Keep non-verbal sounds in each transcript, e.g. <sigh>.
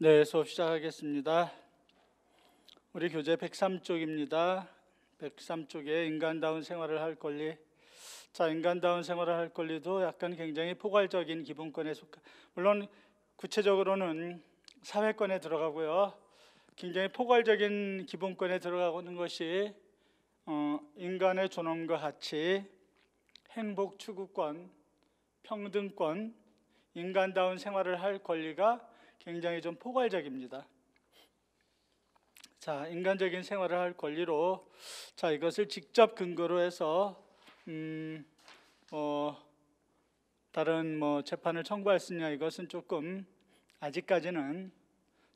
네, 수업 시작하겠습니다. 우리 교재 103쪽입니다. 103쪽에 인간다운 생활을 할 권리. 자, 인간다운 생활을 할 권리도 약간 굉장히 포괄적인 기본권에 속한 물론 구체적으로는 사회권에 들어가고요. 굉장히 포괄적인 기본권에 들어가는 것이 어, 인간의 존엄과 가치, 행복 추구권, 평등권, 인간다운 생활을 할 권리가 굉장히 좀 포괄적입니다. 자, 인간적인 생활을 할 권리로 자 이것을 직접 근거로 해서 음, 어, 다른 뭐 재판을 청구할 수 있냐 이것은 조금 아직까지는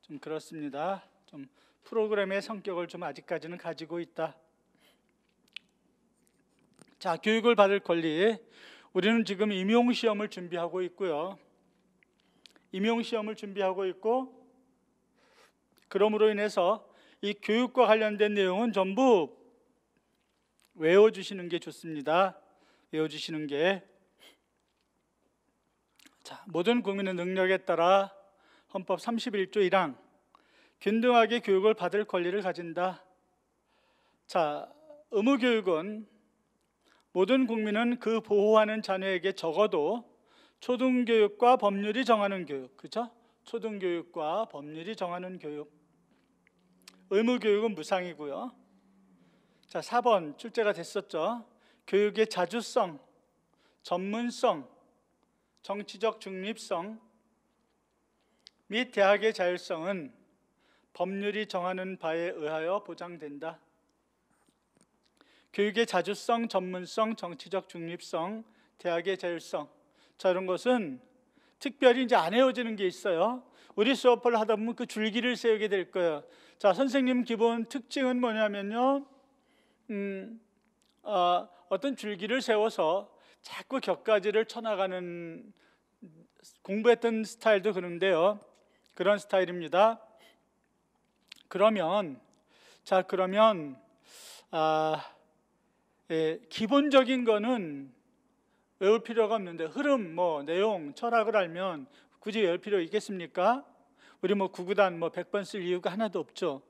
좀 그렇습니다. 좀 프로그램의 성격을 좀 아직까지는 가지고 있다. 자, 교육을 받을 권리. 우리는 지금 임용 시험을 준비하고 있고요. 임용 시험을 준비하고 있고 그러므로 인해서 이 교육과 관련된 내용은 전부 외워 주시는 게 좋습니다. 외워 주시는 게 자, 모든 국민의 능력에 따라 헌법 31조 1항 균등하게 교육을 받을 권리를 가진다. 자, 의무 교육은 모든 국민은 그 보호하는 자녀에게 적어도 초등교육과 법률이 정하는 교육, 그죠? 초등교육과 법률이 정하는 교육. 의무교육은 무상이고요. 자, 4번 출제가 됐었죠. 교육의 자주성, 전문성, 정치적 중립성 및 대학의 자율성은 법률이 정하는 바에 의하여 보장된다. 교육의 자주성, 전문성, 정치적 중립성, 대학의 자율성 자, 이런 것은 특별히 이제 안 헤어지는 게 있어요. 우리 수업을 하다 보면 그 줄기를 세우게 될 거예요. 자, 선생님 기본 특징은 뭐냐면요. 음, 어, 어떤 줄기를 세워서 자꾸 격가지를 쳐나가는 공부했던 스타일도 그런데요. 그런 스타일입니다. 그러면 자 그러면 아, 예, 기본적인 거는 외울 필요가 없는데 흐름, 뭐 내용, 철학을 알면 굳이 외울 필요 있겠습니까? 우리 뭐 구구단 뭐 100번 쓸 이유가 하나도 없죠.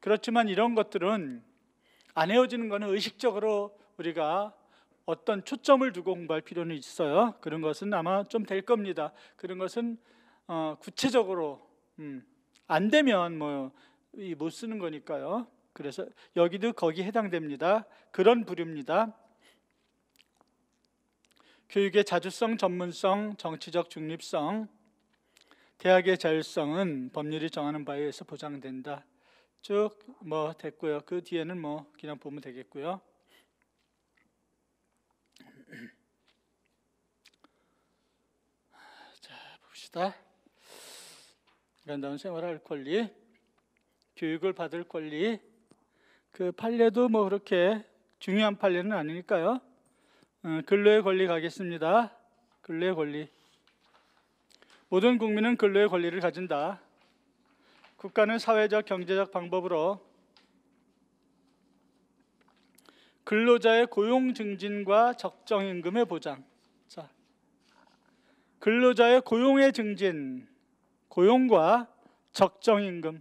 그렇지만 이런 것들은 안외워지는 거는 의식적으로 우리가 어떤 초점을 두고 공부할 필요는 있어요. 그런 것은 아마 좀 될 겁니다. 그런 것은 어, 구체적으로 음, 안 되면 뭐 못 쓰는 거니까요. 그래서 여기도 거기 해당됩니다. 그런 부류입니다. 교육의 자주성, 전문성, 정치적 중립성, 대학의 자율성은 법률이 정하는 바에 의해서 보장된다. 쭉뭐 됐고요. 그 뒤에는 뭐 그냥 보면 되겠고요. <clears throat> 자, 봅시다. 인간다운 생활할 권리, 교육을 받을 권리. 그 판례도 뭐 그렇게 중요한 판례는 아니니까요. 어, 근로의 권리 가겠습니다. 근로의 권리. 모든 국민은 근로의 권리를 가진다. 국가는 사회적 경제적 방법으로 근로자의 고용 증진과 적정 임금의 보장. 자. 근로자의 고용의 증진, 고용과 적정 임금.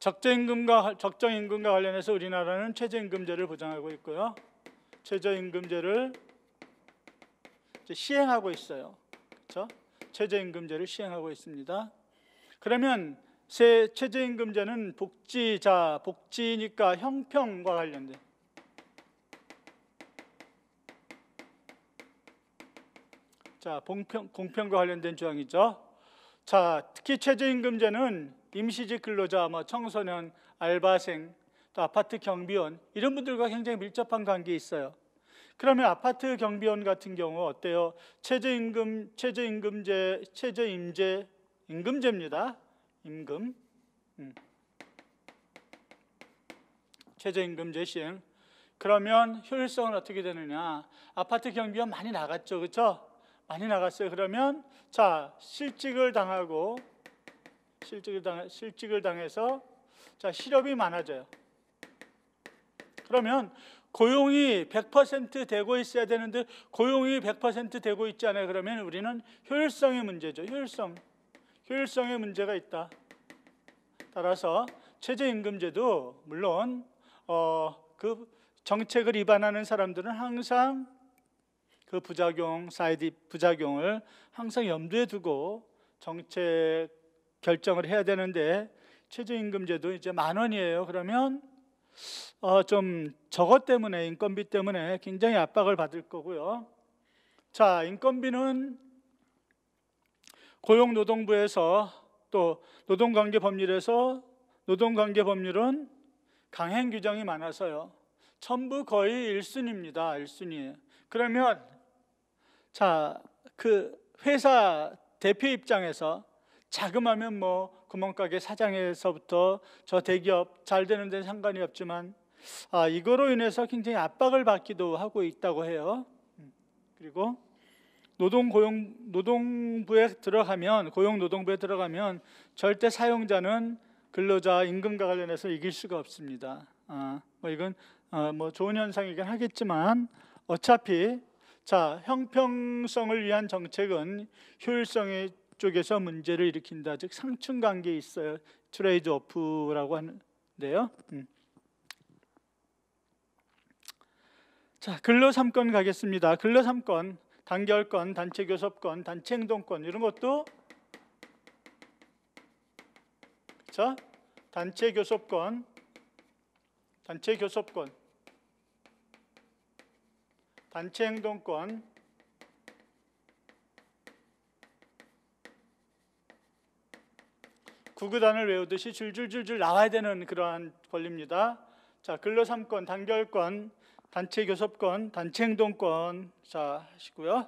적정임금과 적정임금과 관련해서 우리나라는 최저임금제를 보장하고 있고요. 최저임금제를 시행하고 있어요. 그렇죠? 최저임금제를 시행하고 있습니다. 그러면 세 최저임금제는 복지자 복지니까 형평과 관련된 자 공평 공평과 관련된 조항이죠. 자 특히 최저임금제는 임시직 근로자, 뭐 청소년, 알바생, 또 아파트 경비원 이런 분들과 굉장히 밀접한 관계에 있어요. 그러면 아파트 경비원 같은 경우 어때요? 최저임금, 최저임금제, 최저임제, 임금제입니다. 임금. 음. 최저임금제 시행. 그러면 효율성은 어떻게 되느냐? 아파트 경비원 많이 나갔죠, 그렇죠? 많이 나갔어요. 그러면 자 실직을 당하고 실직을 당해 실직을 당해서 자 실업이 많아져요. 그러면 고용이 100% 되고 있어야 되는데 고용이 100% 되고 있지 않아요. 그러면 우리는 효율성의 문제죠. 효율성. 효율성의 문제가 있다. 따라서 최저임금제도 물론 어, 그 정책을 위반하는 사람들은 항상 그 부작용 사이드 부작용을 항상 염두에 두고 정책 결정을 해야 되는데 최저임금제도 이제 만 원이에요. 그러면 어, 좀 저것 때문에 인건비 때문에 굉장히 압박을 받을 거고요. 자, 인건비는 고용노동부에서 또 노동관계법률에서 노동관계법률은 강행 규정이 많아서요. 전부 거의 1순위입니다. 1순위. 그러면 자, 그 회사 대표 입장에서 자금하면 뭐 구멍가게 사장에서부터 저 대기업 잘 되는 데는 상관이 없지만 아, 이거로 인해서 굉장히 압박을 받기도 하고 있다고 해요. 음, 그리고 노동 고용 노동부에 들어가면 고용 노동부에 들어가면 절대 사용자는 근로자 임금과 관련해서 이길 수가 없습니다. 아, 뭐 이건 아, 뭐 좋은 현상이긴 하겠지만 어차피 자 형평성을 위한 정책은 효율성이 쪽에서 문제를 일으킨다. 즉 상층 관계에 있어요. 트레이드 오프라고 하는데요. 음. 자, 근로 3권 가겠습니다. 근로 3권, 단결권, 단체 교섭권, 단체 행동권 이런 것도 자, 단체 교섭권, 단체 교섭권, 단체 행동권 구구단을 외우듯이 줄줄줄줄 나와야 되는 그러한 권리입니다. 자, 근로 3권, 단결권, 단체 교섭권, 단체 행동권 자, 하시고요.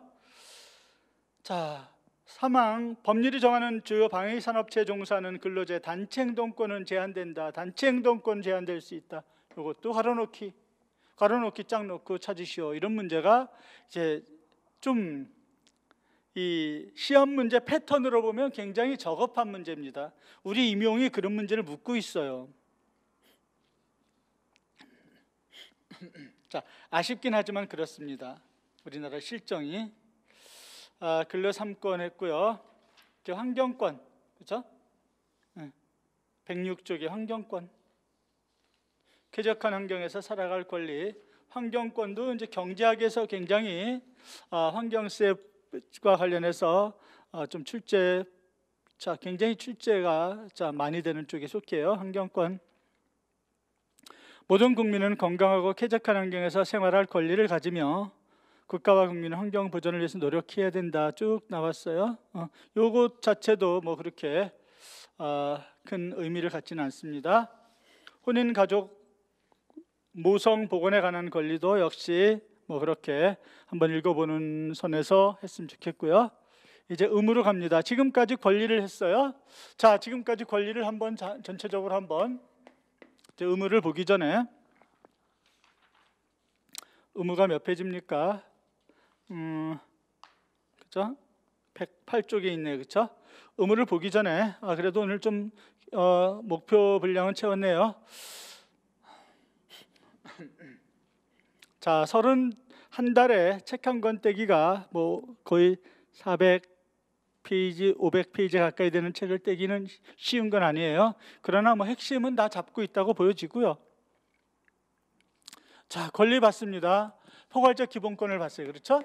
자, 사망 법률이 정하는 주요 방위 산업체 종사는 근로제 단체 행동권은 제한된다. 단체 행동권 제한될 수 있다. 이것도 가로놓기 가로놓기 짝 놓고 찾으시오. 이런 문제가 이제 좀이 시험 문제 패턴으로 보면 굉장히 적합한 문제입니다. 우리 임용이 그런 문제를 묻고 있어요. 자, 아쉽긴 하지만 그렇습니다. 우리나라 실정이 아, 근로 3권 했고요. 이제 환경권, 그렇죠? 106쪽의 예, 환경권. 쾌적한 환경에서 살아갈 권리. 환경권도 이제 경제학에서 굉장히 아, 환경세 과 관련해서 어, 좀 출제 자 굉장히 출제가 자 많이 되는 쪽에 속해요 환경권 모든 국민은 건강하고 쾌적한 환경에서 생활할 권리를 가지며 국가와 국민은 환경 보전을 위해서 노력해야 된다 쭉 나왔어요 어, 요것 자체도 뭐 그렇게 어, 큰 의미를 갖지는 않습니다 혼인 가족 모성 복원에 관한 권리도 역시 뭐 그렇게 한번 읽어보는 선에서 했으면 좋겠고요. 이제 음으로 갑니다. 지금까지 권리를 했어요. 자, 지금까지 권리를 한번 자, 전체적으로 한번 이제 음으를 보기 전에 음무가몇 페이지입니까? 음, 그죠? 108쪽에 있네요, 그렇죠? 음무를 보기 전에 아, 그래도 오늘 좀 어, 목표 분량은 채웠네요. 자, 30한 달에 책 한 권 떼기가 뭐 거의 400페이지, 500페이지 가까이 되는 책을 떼기는 쉬운 건 아니에요. 그러나 뭐 핵심은 다 잡고 있다고 보여지고요. 자, 권리 봤습니다. 포괄적 기본권을 봤어요. 그렇죠?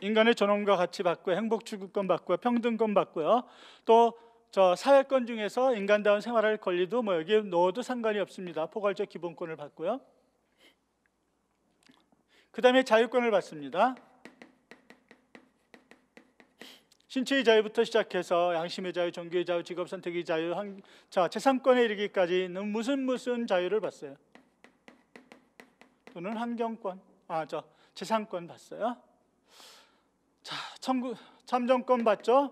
인간의 존엄과 가치 받고 행복 추구권 받고 평등권 받고요. 또저 사회권 중에서 인간다운 생활할 권리도 뭐 여기에 넣어도 상관이 없습니다. 포괄적 기본권을 받고요. 그 다음에 자유권을 받습니다. 신체의 자유부터 시작해서 양심의 자유, 종교의 자유, 직업 선택의 자유, 한, 자 재산권에 이르기까지는 무슨 무슨 자유를 봤어요. 또는 환경권, 아저 재산권 봤어요. 자, 참정권 봤죠?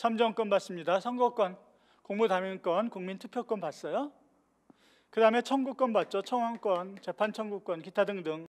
참정권 받습니다. 선거권, 공무담임권, 국민투표권 받어요. 그 다음에 청구권 받죠. 청원권, 재판청구권, 기타 등등.